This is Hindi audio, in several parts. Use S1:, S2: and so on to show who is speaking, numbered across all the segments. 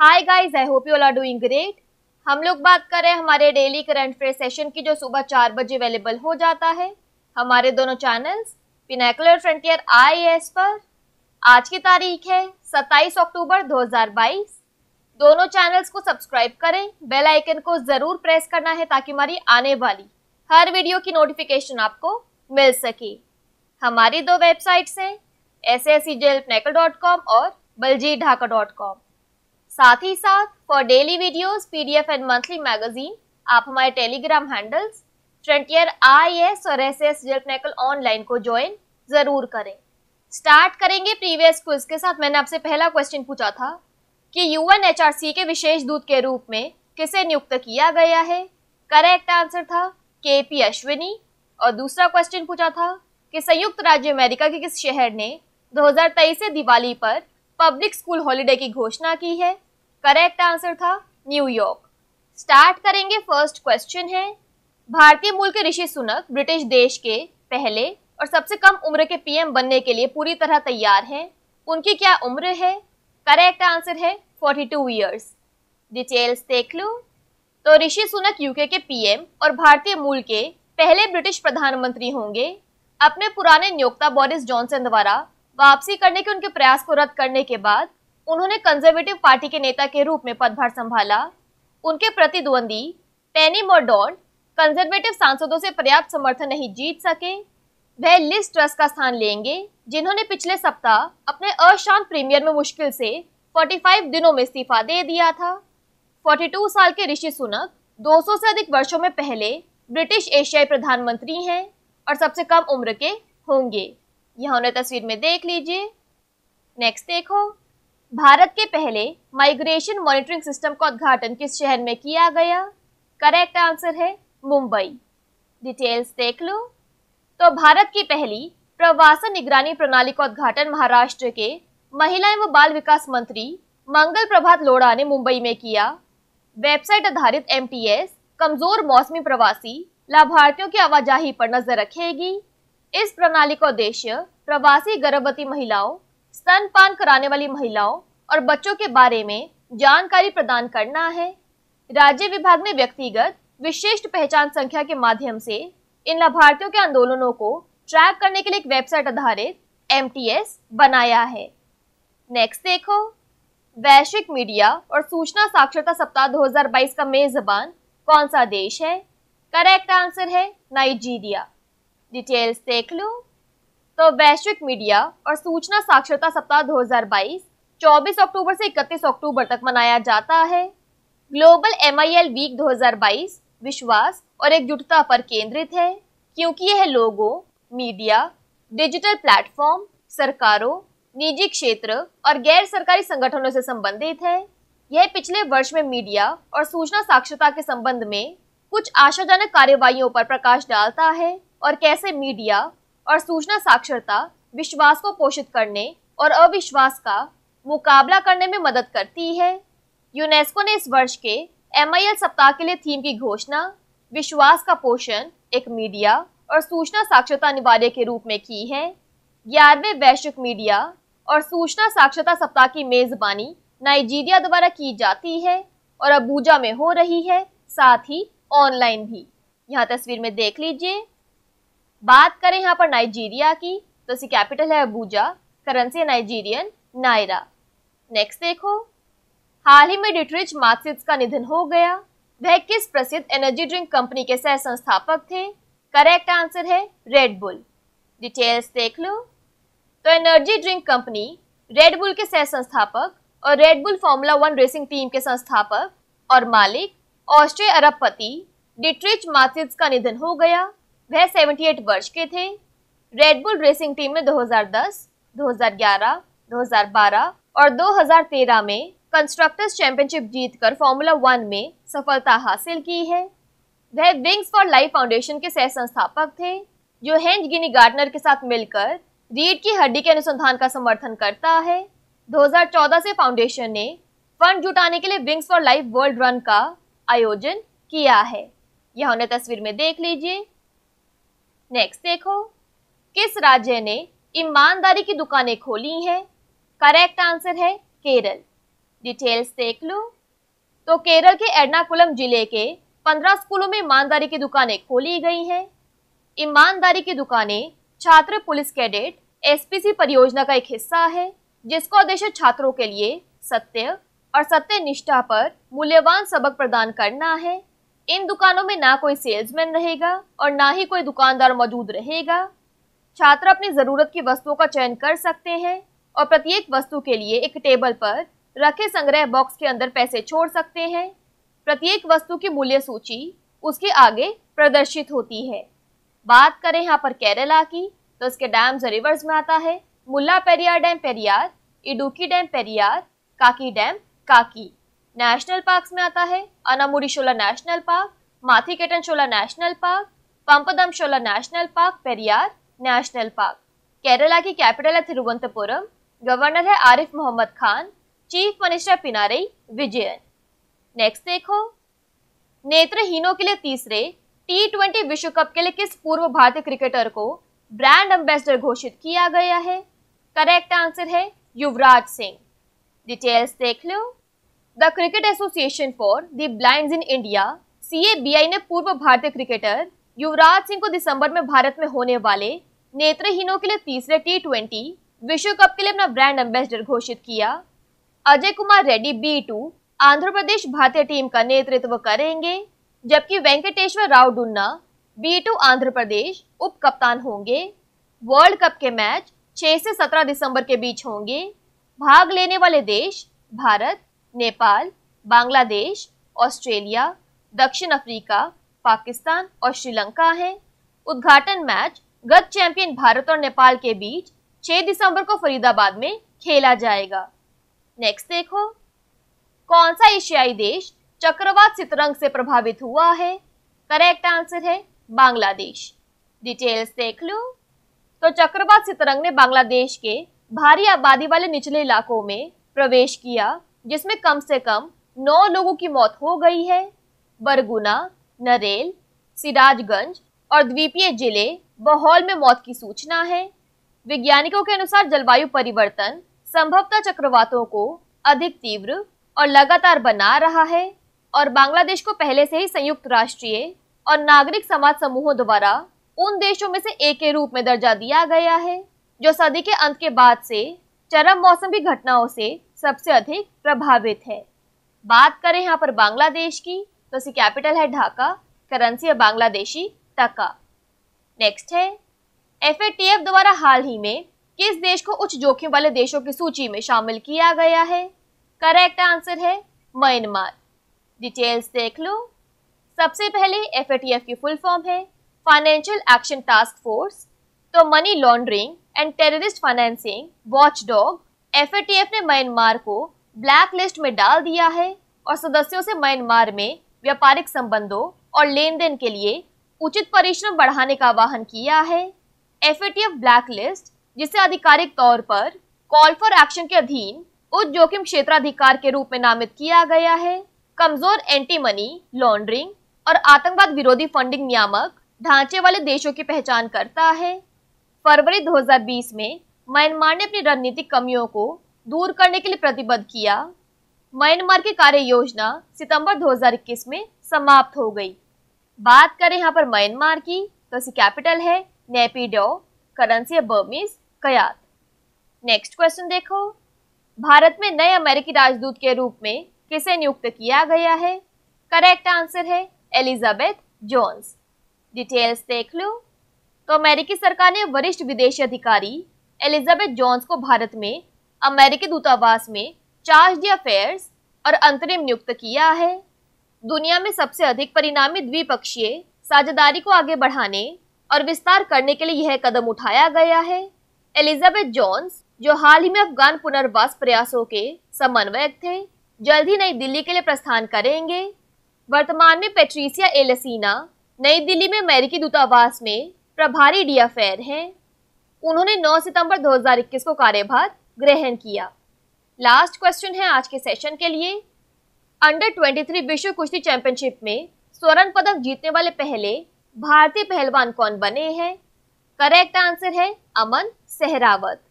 S1: hi guys I hope you are doing great हम लोग बात कर रहे हैं हमारे डेली करंट अफेयर सेशन की जो सुबह चार बजे अवेलेबल हो जाता है हमारे दोनों चैनल्स पिनाकुलर फ्रंटियर आई पर आज की तारीख है 27 अक्टूबर 2022 दोनों चैनल्स को सब्सक्राइब करें बेल आइकन को ज़रूर प्रेस करना है ताकि हमारी आने वाली हर वीडियो की नोटिफिकेशन आपको मिल सके हमारी दो वेबसाइट्स हैं एस एस सी कॉम और बलजीत ढाका डॉट कॉम साथ ही साथ for daily videos, PDF and monthly magazine आप हमारे Telegram handles frontier I A S S S online को ज्वाइन जरूर करें स्टार्ट करेंगे प्रीवियस क्विज के साथ मैंने आपसे पहला क्वेश्चन पूछा था कि यूएनएचआरसी के विशेष दूत के रूप में किसे नियुक्त किया गया है करेक्ट आंसर था के पी अश्विनी और दूसरा क्वेश्चन पूछा था कि संयुक्त राज्य अमेरिका के किस शहर ने 2023 से दिवाली पर पब्लिक स्कूल हॉलीडे की घोषणा की है करेक्ट आंसर था न्यूयॉर्क स्टार्ट करेंगे फर्स्ट क्वेश्चन है भारतीय मूल के ऋषि सुनक ब्रिटिश देश के पहले और सबसे कम उम्र के पीएम बनने के लिए पूरी तरह तैयार हैं उनकी क्या उम्र है करेक्ट आंसर है 42 टू ईयर्स डिटेल्स देख लो तो ऋषि सुनक यूके के पीएम और भारतीय मूल के पहले ब्रिटिश प्रधानमंत्री होंगे अपने पुराने नियोक्ता बोरिस जॉनसन द्वारा वापसी करने के उनके प्रयास को रद्द करने के बाद उन्होंने कंजर्वेटिव पार्टी के नेता के रूप में पदभार संभाला उनके प्रतिद्वंदी पेनी मोडोन कंजर्वेटिव सांसदों से पर्याप्त समर्थन नहीं जीत सके वह लिस्ट ट्रस्ट का स्थान लेंगे जिन्होंने पिछले सप्ताह अपने अशांत प्रीमियर में मुश्किल से 45 दिनों में इस्तीफा दे दिया था 42 साल के ऋषि सुनक 200 से अधिक वर्षों में पहले ब्रिटिश एशियाई प्रधानमंत्री हैं और सबसे कम उम्र के होंगे यह उन्हें तस्वीर में देख लीजिए नेक्स्ट देखो भारत के पहले माइग्रेशन मॉनिटरिंग सिस्टम का उद्घाटन किस शहर में किया गया करेक्ट आंसर है मुंबई डिटेल्स देख लो तो भारत की पहली प्रवासन निगरानी प्रणाली का उद्घाटन महाराष्ट्र के महिला एवं बाल विकास मंत्री मंगल प्रभात लोढ़ा ने मुंबई में किया वेबसाइट आधारित एम कमजोर मौसमी प्रवासी लाभार्थियों की आवाजाही पर नजर रखेगी इस प्रणाली का उद्देश्य प्रवासी गर्भवती महिलाओं स्तनपान कराने वाली महिलाओं और बच्चों के बारे में जानकारी प्रदान करना है राज्य विभाग ने व्यक्तिगत विशिष्ट पहचान संख्या के माध्यम से इन लाभार्थियों के आंदोलनों को ट्रैक करने के लिए एक वेबसाइट आधारित एम बनाया है नेक्स्ट देखो वैश्विक मीडिया और सूचना साक्षरता सप्ताह 2022 का मेजबान कौन सा देश है करेक्ट आंसर है नाइजीरिया डिटेल्स देख लो तो वैश्विक मीडिया और सूचना साक्षरता सप्ताह 2022 24 अक्टूबर से 31 अक्टूबर तक मनाया जाता है ग्लोबल एम वीक 2022 विश्वास और एकजुटता पर केंद्रित है क्योंकि यह लोगों मीडिया डिजिटल प्लेटफॉर्म सरकारों निजी क्षेत्र और गैर सरकारी संगठनों से संबंधित है यह पिछले वर्ष में मीडिया और सूचना साक्षरता के संबंध में कुछ आशाजनक कार्यवाही पर प्रकाश डालता है और कैसे मीडिया और सूचना साक्षरता विश्वास को पोषित करने और अविश्वास का मुकाबला करने में मदद करती है यूनेस्को ने इस वर्ष के एम सप्ताह के लिए थीम की घोषणा विश्वास का पोषण एक मीडिया और सूचना साक्षरता अनिवार्य के रूप में की है ग्यारहवें वैश्विक मीडिया और सूचना साक्षरता सप्ताह की मेजबानी नाइजीरिया द्वारा की जाती है और अबूजा में हो रही है साथ ही ऑनलाइन भी यहाँ तस्वीर में देख लीजिए बात करें यहाँ पर नाइजीरिया की तो इसकी कैपिटल है अबूजा करेंसी है नाइजीरियन नायरा नेक्स्ट देखो हाल ही में डिटरिच मार्क्सिस का निधन हो गया वह किस प्रसिद्ध एनर्जी ड्रिंक कंपनी के सह संस्थापक थे करेक्ट आंसर है रेडबुल डिटेल्स देख लो तो एनर्जी ड्रिंक कंपनी रेडबुल के सह संस्थापक और Red Bull formula one racing team के संस्थापक और मालिक ऑस्ट्रिया अरबपति डिट्रिच मार्सिस का निधन हो गया वह 78 वर्ष के थे रेडबुल रेसिंग टीम में 2010, 2011, 2012 और 2013 में कंस्ट्रक्टर्स चैंपियनशिप जीतकर फॉर्मूला वन में सफलता हासिल की है वह विंग्स फॉर लाइफ फाउंडेशन के सह संस्थापक थे जो हेंज गिनी गार्डनर के साथ मिलकर रीढ़ की हड्डी के अनुसंधान का समर्थन करता है 2014 से फाउंडेशन ने फंड जुटाने के लिए Wings for Life World Run का आयोजन किया है यह उन्हें तस्वीर में देख लीजिए नेक्स्ट देखो किस राज्य ने ईमानदारी की दुकानें खोली हैं करेक्ट आंसर है केरल डिटेल्स देख लो तो केरल के एर्नाकुलम जिले के पंद्रह स्कूलों में ईमानदारी की दुकानें खोली गई हैं ईमानदारी की दुकानें छात्र पुलिस कैडेट एसपीसी परियोजना का एक हिस्सा है जिसका उद्देश्य छात्रों के लिए सत्य और सत्य निष्ठा पर मूल्यवान सबक प्रदान करना है इन दुकानों में ना कोई सेल्समैन रहेगा और ना ही कोई दुकानदार मौजूद रहेगा छात्र अपनी ज़रूरत की वस्तुओं का चयन कर सकते हैं और प्रत्येक वस्तु के लिए एक टेबल पर रखे संग्रह बॉक्स के अंदर पैसे छोड़ सकते हैं प्रत्येक वस्तु की मूल्य सूची उसके आगे प्रदर्शित होती है बात करें यहाँ पर केरला की तो इसके डैम्स रिवर्स में आता है Mulla Periyar dam Periyar Idukki dam Periyar Kakki dam Kakki national park में आता है Anamudi Shola national park Kettan Shola national park Pampadum Shola national park Periyar national park Kerala की कैपिटल है तिरुवनंतपुरम गवर्नर है Arif Mohammad Khan chief minister Pinarayi Vijayan next देखो नेत्रहीनों के लिए तीसरे टी ट्वेंटी विश्व कप के लिए किस पूर्व भारतीय क्रिकेटर को ब्रांड एम्बेसडर घोषित किया गया है करेक्ट आंसर है युवराज सिंह डिटेल्स देख लो the cricket association for the blinds in India CABI ने पूर्व भारतीय क्रिकेटर युवराज सिंह को दिसंबर में भारत में होने वाले नेत्रहीनों के लिए तीसरे टी ट्वेंटी विश्व कप के लिए अपना ब्रांड एम्बेसडर घोषित किया अजय कुमार रेड्डी बी टू आंध्र प्रदेश भारतीय टीम का नेतृत्व करेंगे जबकि वेंकटेश्वर राव डुन्ना बी टू आंध्र प्रदेश उप कप्तान होंगे वर्ल्ड कप के मैच 6 से 17 दिसंबर के बीच होंगे भाग लेने वाले देश भारत नेपाल बांग्लादेश ऑस्ट्रेलिया दक्षिण अफ्रीका पाकिस्तान और श्रीलंका हैं उद्घाटन मैच गत चैंपियन भारत और नेपाल के बीच 6 दिसंबर को फरीदाबाद में खेला जाएगा नेक्स्ट देखो कौन सा एशियाई देश चक्रवात सितरंग से प्रभावित हुआ है करेक्ट आंसर है बांग्लादेश डिटेल्स देख लो तो चक्रवात सितरंग ने बांग्लादेश के भारी आबादी वाले निचले इलाकों में प्रवेश किया जिसमें कम से कम नौ लोगों की मौत हो गई है बरगुना नरेल सिराजगंज और द्वीपीय जिले बहौल में मौत की सूचना है वैज्ञानिकों के अनुसार जलवायु परिवर्तन संभवतः चक्रवातों को अधिक तीव्र और लगातार बना रहा है और बांग्लादेश को पहले से ही संयुक्त राष्ट्रीय और नागरिक समाज समूहों द्वारा उन देशों में से एक के रूप में दर्जा दिया गया है जो सदी के अंत के बाद से चरम मौसम की घटनाओं से सबसे अधिक प्रभावित है बात करें यहाँ पर बांग्लादेश की तो इसकी कैपिटल है ढाका करेंसी है बांग्लादेशी टका नेक्स्ट है एफ द्वारा हाल ही में किस देश को उच्च जोखिम वाले देशों की सूची में शामिल किया गया है करेक्ट आंसर है म्यांमार डिटेल्स देख लो सबसे पहले एफ की फुल फॉर्म है फाइनेंशियल एक्शन टास्क फोर्स तो money laundering and terrorist financing watch dog FATF ने म्यांमार को ब्लैक लिस्ट में डाल दिया है और सदस्यों से म्यांमार में व्यापारिक संबंधों और लेन देन के लिए उचित परिश्रम बढ़ाने का आह्वान किया है एफएटीएफ ब्लैक लिस्ट जिसे आधिकारिक तौर पर कॉल फॉर एक्शन के अधीन उच्च जोखिम क्षेत्राधिकार के रूप में नामित किया गया है कमजोर एंटी मनी लॉन्ड्रिंग और आतंकवाद विरोधी फंडिंग नियामक ढांचे वाले देशों की पहचान करता है फरवरी 2020 में म्यांमार ने अपनी रणनीतिक कमियों को दूर करने के लिए प्रतिबद्ध किया म्यांमार की कार्य योजना सितंबर 2021 में समाप्त हो गई बात करें यहाँ पर म्यांमार की तो इसकी कैपिटल है नेपिडो करेंसी है बर्मीज कयात नेक्स्ट क्वेश्चन देखो भारत में नए अमेरिकी राजदूत के रूप में किसे नियुक्त किया गया है करेक्ट आंसर है एलिजाबेथ जोन्स डिटेल्स देख लो तो अमेरिकी सरकार ने वरिष्ठ विदेशी अधिकारी एलिजाबेथ जॉन्स को भारत में अमेरिकी दूतावास में चार्ज डी अफेयर्स और अंतरिम नियुक्त किया है दुनिया में सबसे अधिक परिणामी द्विपक्षीय साझेदारी को आगे बढ़ाने और विस्तार करने के लिए यह कदम उठाया गया है एलिजाबेथ जॉन्स जो हाल ही में अफगान पुनर्वास प्रयासों के समन्वयक थे जल्द ही नई दिल्ली के लिए प्रस्थान करेंगे वर्तमान में पेट्रीसिया एलेसिना नई दिल्ली में अमेरिकी दूतावास में प्रभारी डी अफेयर हैं उन्होंने 9 सितंबर 2021 को कार्यभार ग्रहण किया लास्ट क्वेश्चन है आज के सेशन के लिए अंडर 23 विश्व कुश्ती चैंपियनशिप में स्वर्ण पदक जीतने वाले पहले भारतीय पहलवान कौन बने हैं करेक्ट आंसर है अमन सहरावत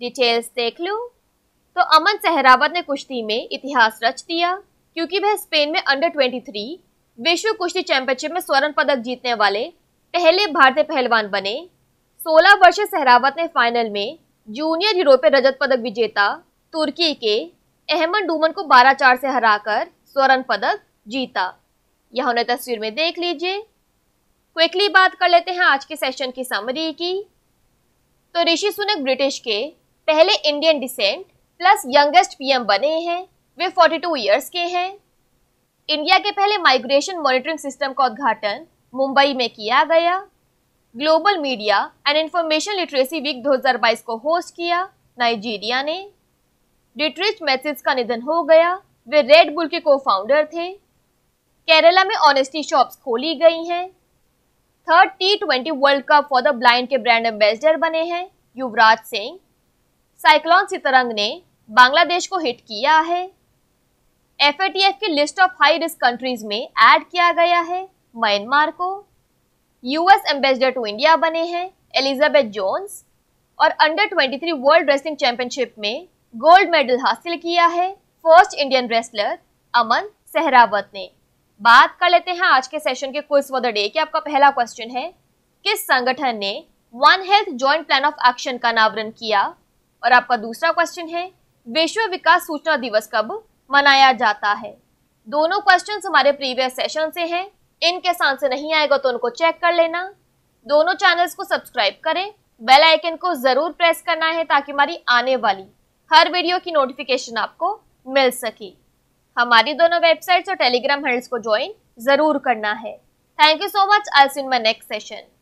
S1: डिटेल्स देख लो तो अमन सहरावत ने कुश्ती में इतिहास रच दिया क्योंकि वह स्पेन में अंडर 23 विश्व कुश्ती चैंपियनशिप में स्वर्ण पदक जीतने वाले पहले भारतीय पहलवान बने सोलह वर्षीय सहरावत ने फाइनल में जूनियर यूरोपीय रजत पदक विजेता तुर्की के अहमद डूमन को 12 चार से हराकर स्वर्ण पदक जीता यह उन्हें तस्वीर में देख लीजिए क्विकली बात कर लेते हैं आज के सेशन की समरी की तो ऋषि सुनक ब्रिटिश के पहले Indian descent plus youngest PM बने हैं वे 42 इयर्स के हैं इंडिया के पहले माइग्रेशन मॉनिटरिंग सिस्टम का उद्घाटन मुंबई में किया गया global media and information literacy week 2022 को होस्ट किया नाइजीरिया ने डिट्रिच मैसेज का निधन हो गया वे रेड बुल के को फाउंडर थे केरला में ऑनेस्टी शॉप्स खोली गई हैं third T twenty world cup for the blind के ब्रांड एम्बेसडर बने हैं युवराज सिंह साइक्लॉन सितरंग ने बांग्लादेश को हिट किया है एफ की list of high risk countries में ऐड किया गया है म्यांमार को यूएस एम्बेसडर टू इंडिया बने हैं एलिजाबेथ जोन्स और अंडर 23 वर्ल्ड रेसलिंग चैंपियनशिप में गोल्ड मेडल हासिल किया है first Indian wrestler Aman Sehrawat ने बात कर लेते हैं आज के सेशन के क्विज फॉर द डे की आपका पहला क्वेश्चन है किस संगठन ने one health joint plan of action का अनावरण किया और आपका दूसरा क्वेश्चन है विश्व विकास सूचना दिवस कब मनाया जाता है दोनों क्वेश्चन हमारे प्रीवियस सेशन से हैं इनके साथ से नहीं आएगा तो उनको चेक कर लेना दोनों चैनल्स को सब्सक्राइब करें बेल आइकन को ज़रूर प्रेस करना है ताकि हमारी आने वाली हर वीडियो की नोटिफिकेशन आपको मिल सके हमारी दोनों वेबसाइट्स और टेलीग्राम हैंडल्स को ज्वाइन ज़रूर करना है thank you so much I seen my next session